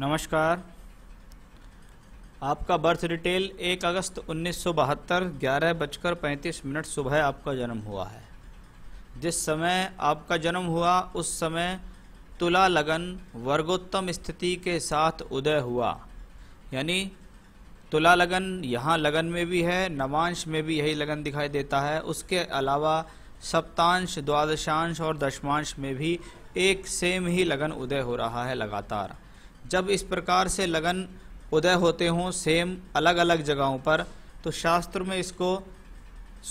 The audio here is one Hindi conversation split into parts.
नमस्कार आपका बर्थ डिटेल एक अगस्त उन्नीस सौ बहत्तर ग्यारह बजकर पैंतीस मिनट सुबह आपका जन्म हुआ है जिस समय आपका जन्म हुआ उस समय तुला लगन वर्गोत्तम स्थिति के साथ उदय हुआ यानी तुला लगन यहाँ लगन में भी है नवांश में भी यही लगन दिखाई देता है उसके अलावा सप्तांश द्वादशांश और दशमांश में भी एक सेम ही लगन उदय हो रहा है लगातार जब इस प्रकार से लगन उदय होते हों सेम अलग अलग जगहों पर तो शास्त्र में इसको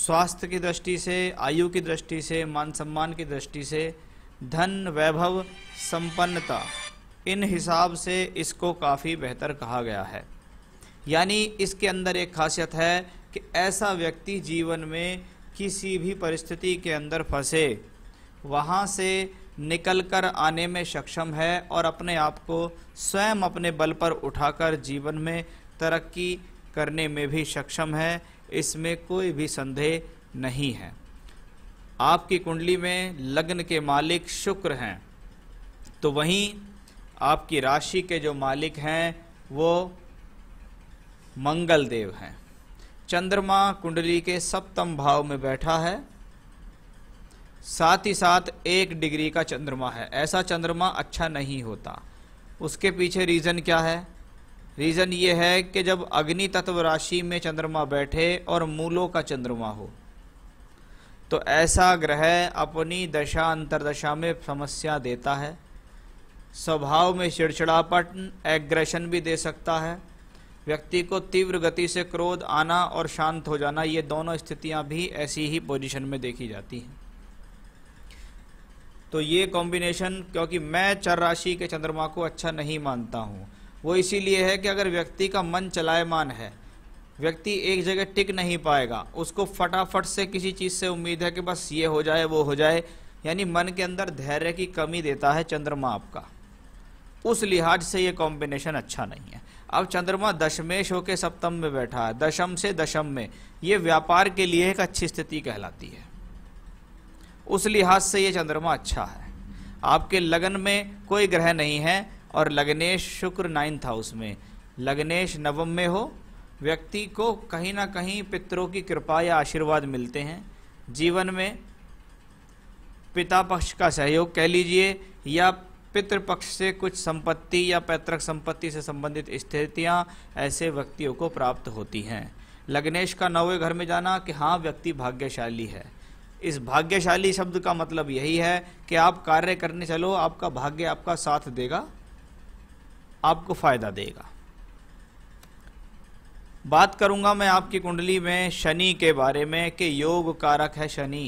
स्वास्थ्य की दृष्टि से आयु की दृष्टि से मान सम्मान की दृष्टि से धन वैभव संपन्नता इन हिसाब से इसको काफ़ी बेहतर कहा गया है यानी इसके अंदर एक खासियत है कि ऐसा व्यक्ति जीवन में किसी भी परिस्थिति के अंदर फंसे वहाँ से निकल कर आने में सक्षम है और अपने आप को स्वयं अपने बल पर उठाकर जीवन में तरक्की करने में भी सक्षम है इसमें कोई भी संदेह नहीं है आपकी कुंडली में लग्न के मालिक शुक्र हैं तो वहीं आपकी राशि के जो मालिक हैं वो मंगल देव हैं चंद्रमा कुंडली के सप्तम भाव में बैठा है साथ ही साथ एक डिग्री का चंद्रमा है ऐसा चंद्रमा अच्छा नहीं होता उसके पीछे रीज़न क्या है रीज़न ये है कि जब अग्नि तत्व राशि में चंद्रमा बैठे और मूलों का चंद्रमा हो तो ऐसा ग्रह अपनी दशा अंतरदशा में समस्या देता है स्वभाव में चिड़चिड़ापन एग्रेशन भी दे सकता है व्यक्ति को तीव्र गति से क्रोध आना और शांत हो जाना ये दोनों स्थितियां भी ऐसी ही पोजीशन में देखी जाती हैं तो ये कॉम्बिनेशन क्योंकि मैं चर राशि के चंद्रमा को अच्छा नहीं मानता हूँ वो इसीलिए है कि अगर व्यक्ति का मन चलायमान है व्यक्ति एक जगह टिक नहीं पाएगा उसको फटाफट से किसी चीज़ से उम्मीद है कि बस ये हो जाए वो हो जाए यानी मन के अंदर धैर्य की कमी देता है चंद्रमा आपका उस लिहाज से ये कॉम्बिनेशन अच्छा नहीं है अब चंद्रमा दशमेश होकर सप्तम में बैठा है दशम से दशम में ये व्यापार के लिए एक अच्छी स्थिति कहलाती है उस लिहाज से ये चंद्रमा अच्छा है आपके लगन में कोई ग्रह नहीं है और लग्नेश शुक्र नाइन्थ हाउस में लग्नेश नवम में हो व्यक्ति को कहीं ना कहीं पितरों की कृपा या आशीर्वाद मिलते हैं जीवन में पिता पक्ष का सहयोग कह लीजिए या पितृ पक्ष से कुछ संपत्ति या पैतृक संपत्ति से संबंधित स्थितियां ऐसे व्यक्तियों को प्राप्त होती हैं लग्नेश का नौवे घर में जाना कि हाँ व्यक्ति भाग्यशाली है इस भाग्यशाली शब्द का मतलब यही है कि आप कार्य करने चलो आपका भाग्य आपका साथ देगा आपको फायदा देगा बात करूंगा मैं आपकी कुंडली में शनि के बारे में कि योग कारक है शनि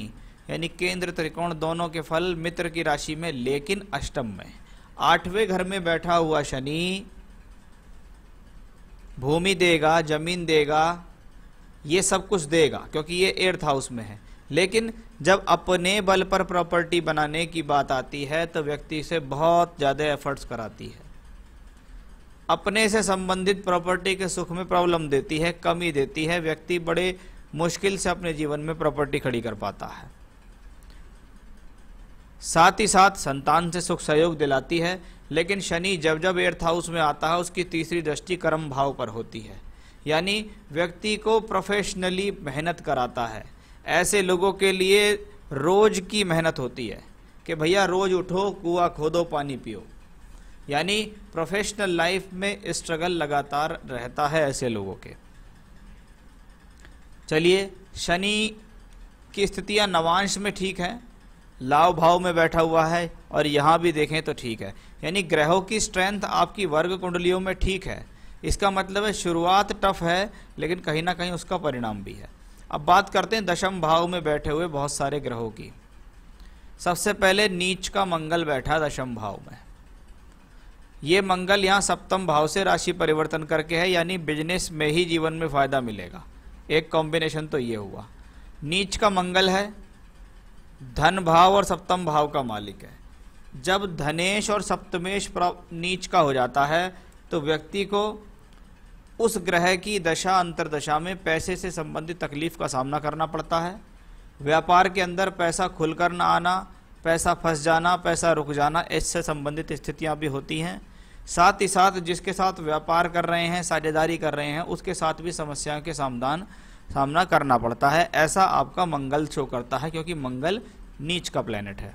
यानी केंद्र त्रिकोण दोनों के फल मित्र की राशि में लेकिन अष्टम में आठवें घर में बैठा हुआ शनि भूमि देगा जमीन देगा ये सब कुछ देगा क्योंकि ये एर्थ हाउस में है लेकिन जब अपने बल पर प्रॉपर्टी बनाने की बात आती है तो व्यक्ति से बहुत ज़्यादा एफर्ट्स कराती है अपने से संबंधित प्रॉपर्टी के सुख में प्रॉब्लम देती है कमी देती है व्यक्ति बड़े मुश्किल से अपने जीवन में प्रॉपर्टी खड़ी कर पाता है साथ ही साथ संतान से सुख सहयोग दिलाती है लेकिन शनि जब जब एर्थ हाउस में आता है उसकी तीसरी दृष्टि कर्म भाव पर होती है यानी व्यक्ति को प्रोफेशनली मेहनत कराता है ऐसे लोगों के लिए रोज़ की मेहनत होती है कि भैया रोज़ उठो कुआ खोदो पानी पियो यानी प्रोफेशनल लाइफ में स्ट्रगल लगातार रहता है ऐसे लोगों के चलिए शनि की स्थितियां नवांश में ठीक हैं लाभ भाव में बैठा हुआ है और यहाँ भी देखें तो ठीक है यानी ग्रहों की स्ट्रेंथ आपकी वर्ग कुंडलियों में ठीक है इसका मतलब है शुरुआत टफ है लेकिन कहीं ना कहीं उसका परिणाम भी है अब बात करते हैं दशम भाव में बैठे हुए बहुत सारे ग्रहों की सबसे पहले नीच का मंगल बैठा दशम भाव में ये मंगल यहाँ सप्तम भाव से राशि परिवर्तन करके है यानी बिजनेस में ही जीवन में फ़ायदा मिलेगा एक कॉम्बिनेशन तो ये हुआ नीच का मंगल है धन भाव और सप्तम भाव का मालिक है जब धनेश और सप्तमेश नीच का हो जाता है तो व्यक्ति को उस ग्रह की दशा अंतरदशा में पैसे से संबंधित तकलीफ का सामना करना पड़ता है व्यापार के अंदर पैसा खुलकर ना आना पैसा फंस जाना पैसा रुक जाना इससे संबंधित स्थितियां भी होती हैं साथ ही साथ जिसके साथ व्यापार कर रहे हैं साझेदारी कर रहे हैं उसके साथ भी समस्याओं के समाधान सामना करना पड़ता है ऐसा आपका मंगल शो करता है क्योंकि मंगल नीच का प्लेनेट है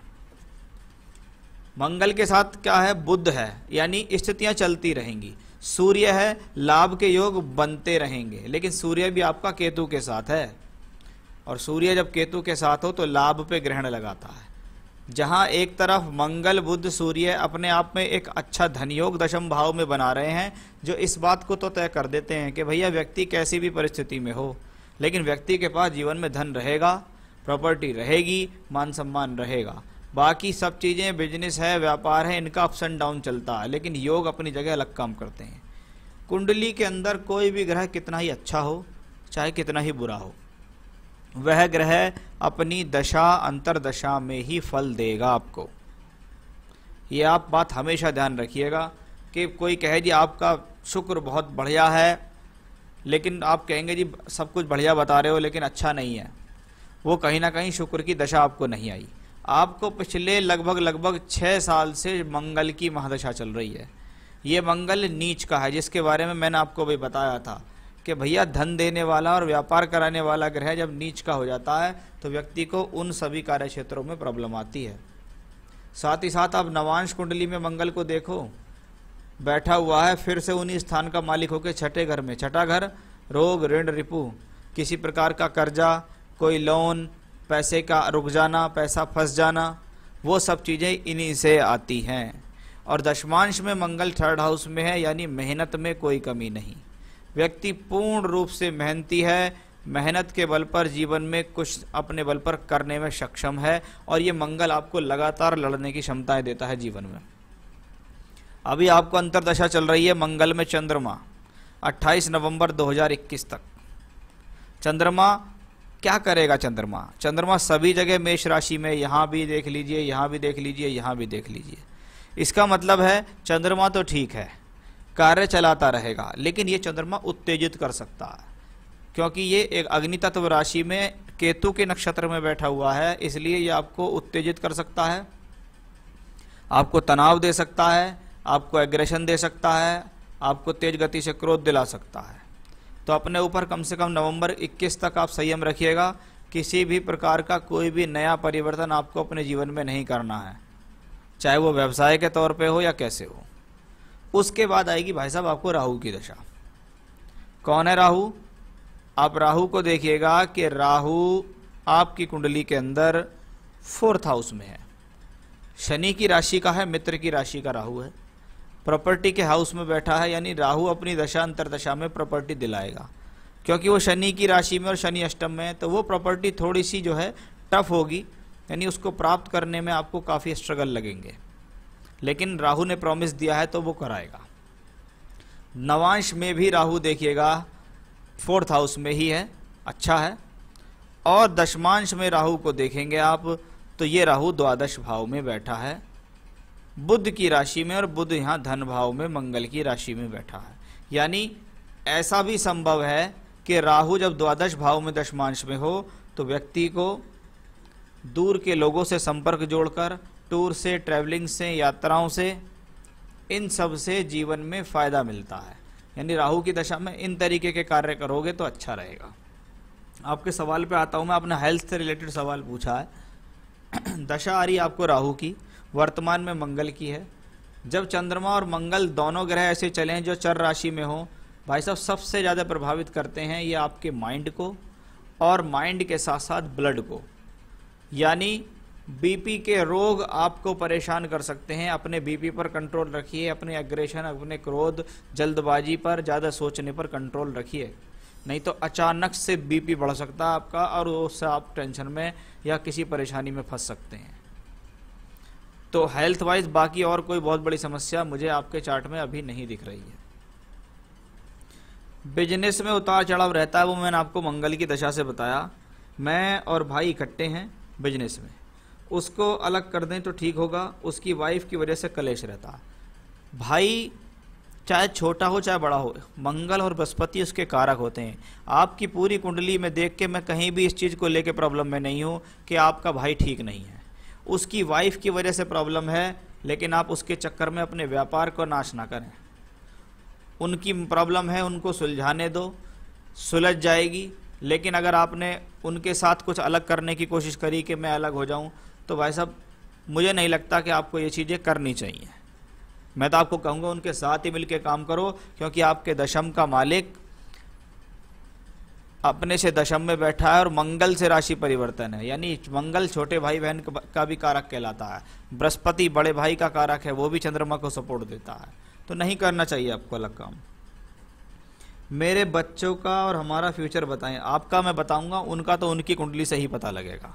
मंगल के साथ क्या है बुद्ध है यानी स्थितियां चलती रहेंगी सूर्य है लाभ के योग बनते रहेंगे लेकिन सूर्य भी आपका केतु के साथ है और सूर्य जब केतु के साथ हो तो लाभ पे ग्रहण लगाता है जहाँ एक तरफ मंगल बुद्ध सूर्य अपने आप में एक अच्छा धन योग दशम भाव में बना रहे हैं जो इस बात को तो तय कर देते हैं कि भैया व्यक्ति कैसी भी परिस्थिति में हो लेकिन व्यक्ति के पास जीवन में धन रहेगा प्रॉपर्टी रहेगी मान सम्मान रहेगा बाकी सब चीज़ें बिजनेस है व्यापार है इनका अप्स एंड डाउन चलता है लेकिन योग अपनी जगह अलग काम करते हैं कुंडली के अंदर कोई भी ग्रह कितना ही अच्छा हो चाहे कितना ही बुरा हो वह ग्रह अपनी दशा अंतरदशा में ही फल देगा आपको ये आप बात हमेशा ध्यान रखिएगा कि कोई कहे जी आपका शुक्र बहुत बढ़िया है लेकिन आप कहेंगे जी सब कुछ बढ़िया बता रहे हो लेकिन अच्छा नहीं है वो कहीं ना कहीं शुक्र की दशा आपको नहीं आई आपको पिछले लगभग लगभग छः साल से मंगल की महादशा चल रही है ये मंगल नीच का है जिसके बारे में मैंने आपको भी बताया था कि भैया धन देने वाला और व्यापार कराने वाला ग्रह जब नीच का हो जाता है तो व्यक्ति को उन सभी कार्य क्षेत्रों में प्रॉब्लम आती है साथ ही साथ आप नवांश कुंडली में मंगल को देखो बैठा हुआ है फिर से उन्हीं स्थान का मालिक होकर छठे घर में छठा घर रोग ऋण रिपु किसी प्रकार का कर्जा कोई लोन पैसे का रुक जाना पैसा फंस जाना वो सब चीज़ें इन्हीं से आती हैं और दशमांश में मंगल थर्ड हाउस में है यानी मेहनत में कोई कमी नहीं व्यक्ति पूर्ण रूप से मेहनती है मेहनत के बल पर जीवन में कुछ अपने बल पर करने में सक्षम है और ये मंगल आपको लगातार लड़ने की क्षमताएं देता है जीवन में अभी आपको अंतरदशा चल रही है मंगल में चंद्रमा 28 नवंबर 2021 तक चंद्रमा क्या करेगा चंद्रमा चंद्रमा सभी जगह मेष राशि में यहाँ भी देख लीजिए यहाँ भी देख लीजिए यहाँ भी देख लीजिए इसका मतलब है चंद्रमा तो ठीक है कार्य चलाता रहेगा लेकिन ये चंद्रमा उत्तेजित कर सकता है क्योंकि ये एक अग्नि तत्व राशि में केतु के नक्षत्र में बैठा हुआ है इसलिए ये आपको उत्तेजित कर सकता है आपको तनाव दे सकता है आपको एग्रेशन दे सकता है आपको तेज गति से क्रोध दिला सकता है तो अपने ऊपर कम से कम नवंबर 21 तक आप संयम रखिएगा किसी भी प्रकार का कोई भी नया परिवर्तन आपको अपने जीवन में नहीं करना है चाहे वो व्यवसाय के तौर पे हो या कैसे हो उसके बाद आएगी भाई साहब आपको राहु की दशा कौन है राहु आप राहु को देखिएगा कि राहु आपकी कुंडली के अंदर फोर्थ हाउस में है शनि की राशि का है मित्र की राशि का राहु है प्रॉपर्टी के हाउस में बैठा है यानी राहु अपनी दशा अंतर दशा में प्रॉपर्टी दिलाएगा क्योंकि वो शनि की राशि में और शनि अष्टम में है तो वो प्रॉपर्टी थोड़ी सी जो है टफ होगी यानी उसको प्राप्त करने में आपको काफ़ी स्ट्रगल लगेंगे लेकिन राहु ने प्रॉमिस दिया है तो वो कराएगा नवांश में भी राहु देखिएगा फोर्थ हाउस में ही है अच्छा है और दशमांश में राहु को देखेंगे आप तो ये राहु द्वादश भाव में बैठा है बुद्ध की राशि में और बुद्ध यहाँ धन भाव में मंगल की राशि में बैठा है यानी ऐसा भी संभव है कि राहु जब द्वादश भाव में दशमांश में हो तो व्यक्ति को दूर के लोगों से संपर्क जोड़कर टूर से ट्रैवलिंग से यात्राओं से इन सब से जीवन में फ़ायदा मिलता है यानी राहु की दशा में इन तरीके के कार्य करोगे तो अच्छा रहेगा आपके सवाल पे आता हूँ मैं अपने हेल्थ से रिलेटेड सवाल पूछा है दशा आ रही आपको राहू की वर्तमान में मंगल की है जब चंद्रमा और मंगल दोनों ग्रह ऐसे चले जो चर राशि में हो भाई साहब सबसे ज़्यादा प्रभावित करते हैं ये आपके माइंड को और माइंड के साथ साथ ब्लड को यानी बीपी के रोग आपको परेशान कर सकते हैं अपने बीपी पर कंट्रोल रखिए अपने एग्रेशन अपने क्रोध जल्दबाजी पर ज़्यादा सोचने पर कंट्रोल रखिए नहीं तो अचानक से बीपी बढ़ सकता है आपका और उससे आप टेंशन में या किसी परेशानी में फंस सकते हैं तो हेल्थ वाइज बाकी और कोई बहुत बड़ी समस्या मुझे आपके चार्ट में अभी नहीं दिख रही है बिजनेस में उतार चढ़ाव रहता है वो मैंने आपको मंगल की दशा से बताया मैं और भाई इकट्ठे हैं बिजनेस में उसको अलग कर दें तो ठीक होगा उसकी वाइफ की वजह से कलेश रहता है भाई चाहे छोटा हो चाहे बड़ा हो मंगल और बृहस्पति उसके कारक होते हैं आपकी पूरी कुंडली में देख के मैं कहीं भी इस चीज़ को लेके प्रॉब्लम में नहीं हूँ कि आपका भाई ठीक नहीं है उसकी वाइफ की वजह से प्रॉब्लम है लेकिन आप उसके चक्कर में अपने व्यापार को नाश ना करें उनकी प्रॉब्लम है उनको सुलझाने दो सुलझ जाएगी लेकिन अगर आपने उनके साथ कुछ अलग करने की कोशिश करी कि मैं अलग हो जाऊं तो भाई साहब मुझे नहीं लगता कि आपको ये चीज़ें करनी चाहिए मैं तो आपको कहूँगा उनके साथ ही मिलकर काम करो क्योंकि आपके दशम का मालिक अपने से दशम में बैठा है और मंगल से राशि परिवर्तन है यानी मंगल छोटे भाई बहन का भी कारक कहलाता है बृहस्पति बड़े भाई का कारक है वो भी चंद्रमा को सपोर्ट देता है तो नहीं करना चाहिए आपको अलग काम मेरे बच्चों का और हमारा फ्यूचर बताएं आपका मैं बताऊंगा उनका तो उनकी कुंडली से ही पता लगेगा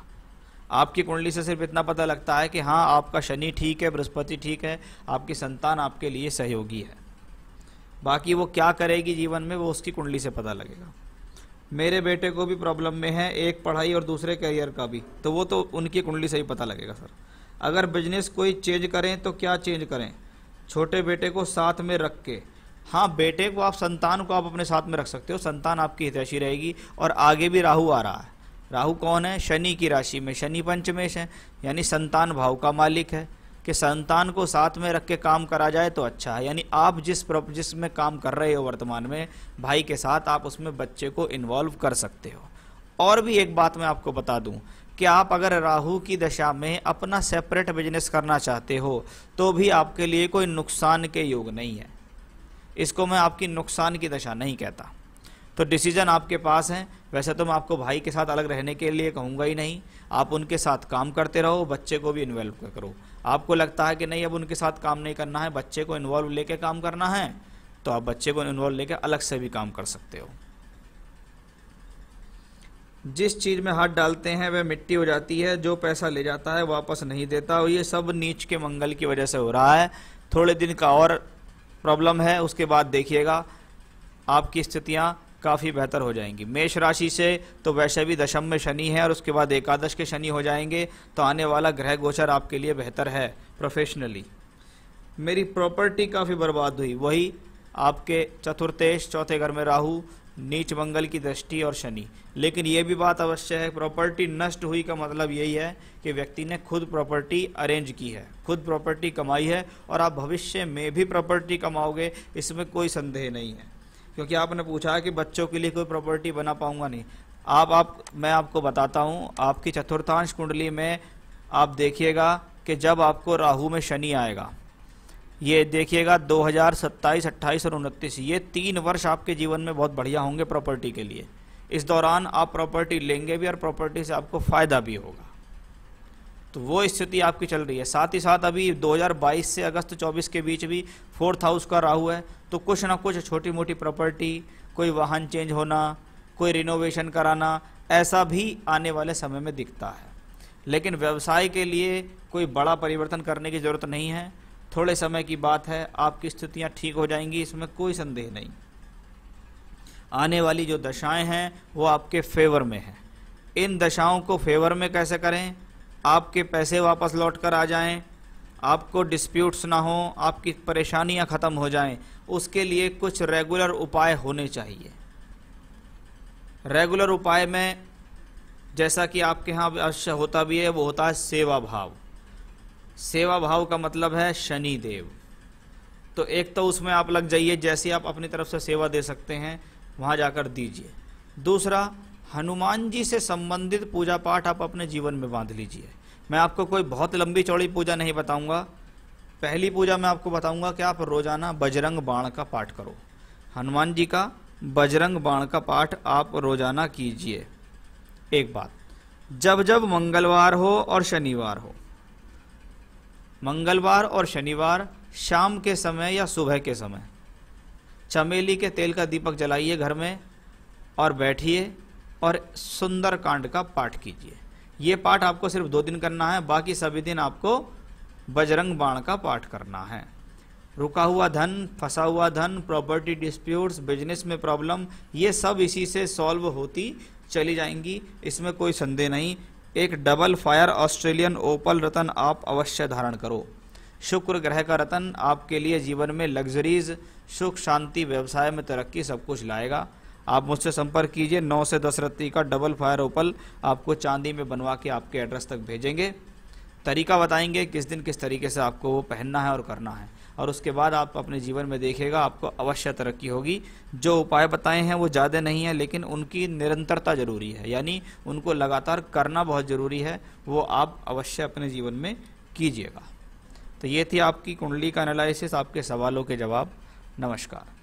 आपकी कुंडली से सिर्फ इतना पता लगता है कि हाँ आपका शनि ठीक है बृहस्पति ठीक है आपकी संतान आपके लिए सहयोगी है बाकी वो क्या करेगी जीवन में वो उसकी कुंडली से पता लगेगा मेरे बेटे को भी प्रॉब्लम में है एक पढ़ाई और दूसरे करियर का भी तो वो तो उनकी कुंडली से ही पता लगेगा सर अगर बिजनेस कोई चेंज करें तो क्या चेंज करें छोटे बेटे को साथ में रख के हाँ बेटे को आप संतान को आप अपने साथ में रख सकते हो संतान आपकी हितैषी रहेगी और आगे भी राहु आ रहा है राहु कौन है शनि की राशि में शनि पंचमेश है यानी संतान भाव का मालिक है कि संतान को साथ में रख के काम करा जाए तो अच्छा है यानी आप जिस जिस में काम कर रहे हो वर्तमान में भाई के साथ आप उसमें बच्चे को इन्वॉल्व कर सकते हो और भी एक बात मैं आपको बता दूं कि आप अगर राहु की दशा में अपना सेपरेट बिजनेस करना चाहते हो तो भी आपके लिए कोई नुकसान के योग नहीं है इसको मैं आपकी नुकसान की दशा नहीं कहता तो डिसीज़न आपके पास हैं वैसे तो मैं आपको भाई के साथ अलग रहने के लिए कहूँगा ही नहीं आप उनके साथ काम करते रहो बच्चे को भी इन्वॉल्व करो आपको लगता है कि नहीं अब उनके साथ काम नहीं करना है बच्चे को इन्वॉल्व लेके काम करना है तो आप बच्चे को इन्वॉल्व लेके अलग से भी काम कर सकते हो जिस चीज़ में हाथ डालते हैं वह मिट्टी हो जाती है जो पैसा ले जाता है वापस नहीं देता और ये सब नीच के मंगल की वजह से हो रहा है थोड़े दिन का और प्रॉब्लम है उसके बाद देखिएगा आपकी स्थितियाँ काफ़ी बेहतर हो जाएंगी मेष राशि से तो वैसे भी दशम में शनि है और उसके बाद एकादश के शनि हो जाएंगे तो आने वाला ग्रह गोचर आपके लिए बेहतर है प्रोफेशनली मेरी प्रॉपर्टी काफ़ी बर्बाद हुई वही आपके चतुर्थेश चौथे घर में राहु नीच मंगल की दृष्टि और शनि लेकिन ये भी बात अवश्य है प्रॉपर्टी नष्ट हुई का मतलब यही है कि व्यक्ति ने खुद प्रॉपर्टी अरेंज की है खुद प्रॉपर्टी कमाई है और आप भविष्य में भी प्रॉपर्टी कमाओगे इसमें कोई संदेह नहीं है क्योंकि आपने पूछा कि बच्चों के लिए कोई प्रॉपर्टी बना पाऊंगा नहीं आप आप मैं आपको बताता हूँ आपकी चतुर्थांश कुंडली में आप देखिएगा कि जब आपको राहु में शनि आएगा ये देखिएगा 2027, 28 और उनतीस ये तीन वर्ष आपके जीवन में बहुत बढ़िया होंगे प्रॉपर्टी के लिए इस दौरान आप प्रॉपर्टी लेंगे भी और प्रॉपर्टी से आपको फ़ायदा भी होगा तो वो स्थिति आपकी चल रही है साथ ही साथ अभी 2022 से अगस्त 24 के बीच भी फोर्थ हाउस का राहु है तो कुछ ना कुछ छोटी मोटी प्रॉपर्टी कोई वाहन चेंज होना कोई रिनोवेशन कराना ऐसा भी आने वाले समय में दिखता है लेकिन व्यवसाय के लिए कोई बड़ा परिवर्तन करने की ज़रूरत नहीं है थोड़े समय की बात है आपकी स्थितियाँ ठीक हो जाएंगी इसमें कोई संदेह नहीं आने वाली जो दशाएं हैं वो आपके फेवर में हैं इन दशाओं को फेवर में कैसे करें आपके पैसे वापस लौट कर आ जाएं, आपको डिस्प्यूट्स ना हो आपकी परेशानियां ख़त्म हो जाएं, उसके लिए कुछ रेगुलर उपाय होने चाहिए रेगुलर उपाय में जैसा कि आपके यहाँ अवश्य होता भी है वो होता है सेवा भाव सेवा भाव का मतलब है शनि देव तो एक तो उसमें आप लग जाइए जैसे आप अपनी तरफ से सेवा दे सकते हैं वहाँ जाकर दीजिए दूसरा हनुमान जी से संबंधित पूजा पाठ आप अपने जीवन में बांध लीजिए मैं आपको कोई बहुत लंबी चौड़ी पूजा नहीं बताऊंगा पहली पूजा मैं आपको बताऊंगा कि आप रोजाना बजरंग बाण का पाठ करो हनुमान जी का बजरंग बाण का पाठ आप रोजाना कीजिए एक बात जब जब मंगलवार हो और शनिवार हो मंगलवार और शनिवार शाम के समय या सुबह के समय चमेली के तेल का दीपक जलाइए घर में और बैठिए और सुंदर कांड का पाठ कीजिए ये पाठ आपको सिर्फ दो दिन करना है बाकी सभी दिन आपको बजरंग बाण का पाठ करना है रुका हुआ धन फंसा हुआ धन प्रॉपर्टी डिस्प्यूट्स बिजनेस में प्रॉब्लम ये सब इसी से सॉल्व होती चली जाएंगी इसमें कोई संदेह नहीं एक डबल फायर ऑस्ट्रेलियन ओपल रतन आप अवश्य धारण करो शुक्र ग्रह का रतन आपके लिए जीवन में लग्जरीज सुख शांति व्यवसाय में तरक्की सब कुछ लाएगा आप मुझसे संपर्क कीजिए नौ से दस रत्ती का डबल फायर ओपल आपको चांदी में बनवा के आपके एड्रेस तक भेजेंगे तरीका बताएंगे किस दिन किस तरीके से आपको वो पहनना है और करना है और उसके बाद आप अपने जीवन में देखेगा आपको अवश्य तरक्की होगी जो उपाय बताए हैं वो ज़्यादा नहीं है लेकिन उनकी निरंतरता ज़रूरी है यानी उनको लगातार करना बहुत ज़रूरी है वो आप अवश्य अपने जीवन में कीजिएगा तो ये थी आपकी कुंडली का एनालिसिस आपके सवालों के जवाब नमस्कार